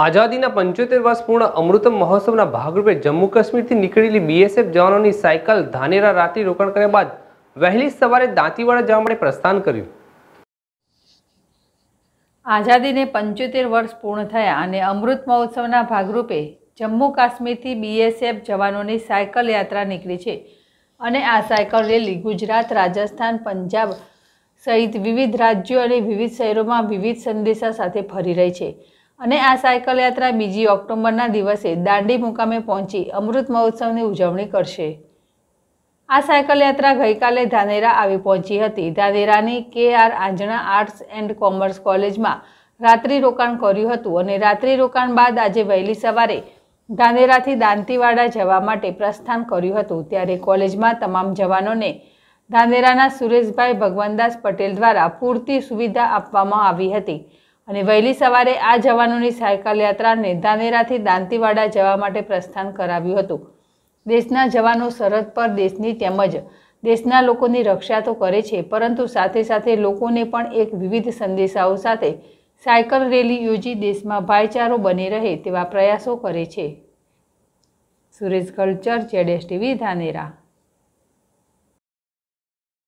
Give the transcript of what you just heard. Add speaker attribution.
Speaker 1: આઝાદીના પંચોતેર વર્ષ પૂર્ણ અમૃત મહોત્સવના ભાગરૂપે જમ્મુ કાશ્મીરથી નીકળેલી બીએસએફ જવાનોની સાયકલ ધાનેરા રાત્રિ રોકાણ કર્યા બાદ વહેલી સવારે દાંતીવાડા જવા માટે પ્રસ્થાન કર્યું
Speaker 2: આઝાદીને પંચોતેર વર્ષ પૂર્ણ થયા અને અમૃત મહોત્સવના ભાગરૂપે જમ્મુ કાશ્મીરથી બીએસએફ જવાનોની સાયકલ યાત્રા નીકળી છે અને આ સાયકલ રેલી ગુજરાત રાજસ્થાન પંજાબ સહિત વિવિધ રાજ્યો અને વિવિધ શહેરોમાં વિવિધ સંદેશા સાથે ફરી રહી છે અને આ સાયકલ યાત્રા બીજી ઓક્ટોબરના દિવસે દાંડી મુકામે પહોંચી અમૃત મહોત્સવની ઉજવણી કરશે આ સાયકલ યાત્રા ગઈકાલે ધાનેરા આવી પહોંચી હતી ધાનેરાની K R Anjana arts and commerce કોલેજમાં રાત્રિ રોકાણ કર્યું હતું અને રાત્રિ રોકાણ બાદ આજે વહેલી સવારે ધાનેરાથી દાંતીવાડા જવા માટે પ્રસ્થાન કર્યું હતું ત્યારે કોલેજમાં તમામ જવાનોને ધાનેરાના સુરેશભાઈ ભગવાનદાસ પટેલ દ્વારા પૂરતી સુવિધા આપવામાં આવી હતી અને વહેલી સવારે આ જવાનોની સાયકલ યાત્રાને ધાનેરાથી દાંતીવાડા જવા માટે પ્રસ્થાન કરાવ્યું હતું દેશના જવાનો સરહદ પર દેશની તેમજ દેશના લોકોની રક્ષા તો કરે છે પરંતુ સાથે સાથે લોકોને પણ એક વિવિધ સંદેશાઓ સાથે સાયકલ રેલી યોજી દેશમાં ભાઈચારો બની રહે તેવા પ્રયાસો કરે છે સુરેશ કલ્ચર જેડેશ ટીવી ધાનેરા